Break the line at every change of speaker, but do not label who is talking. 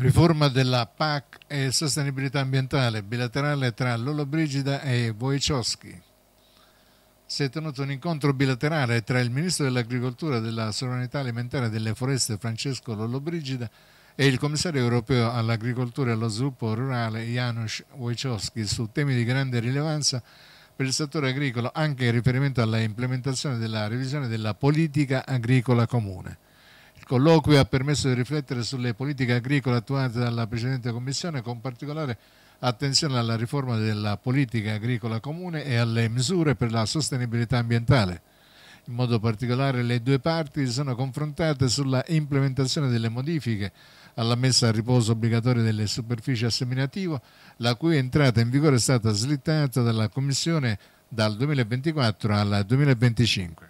Riforma della PAC e sostenibilità ambientale bilaterale tra Lollobrigida e Wojciechowski. Si è tenuto un incontro bilaterale tra il Ministro dell'Agricoltura, della Sovranità Alimentare e delle Foreste Francesco Lollobrigida e il Commissario europeo all'Agricoltura e allo Sviluppo Rurale Janusz Wojciechowski su temi di grande rilevanza per il settore agricolo anche in riferimento alla implementazione della revisione della politica agricola comune colloquio ha permesso di riflettere sulle politiche agricole attuate dalla precedente Commissione, con particolare attenzione alla riforma della politica agricola comune e alle misure per la sostenibilità ambientale. In modo particolare le due parti si sono confrontate sulla implementazione delle modifiche alla messa a riposo obbligatoria delle superfici a seminativo, la cui entrata in vigore è stata slittata dalla Commissione dal 2024 al 2025.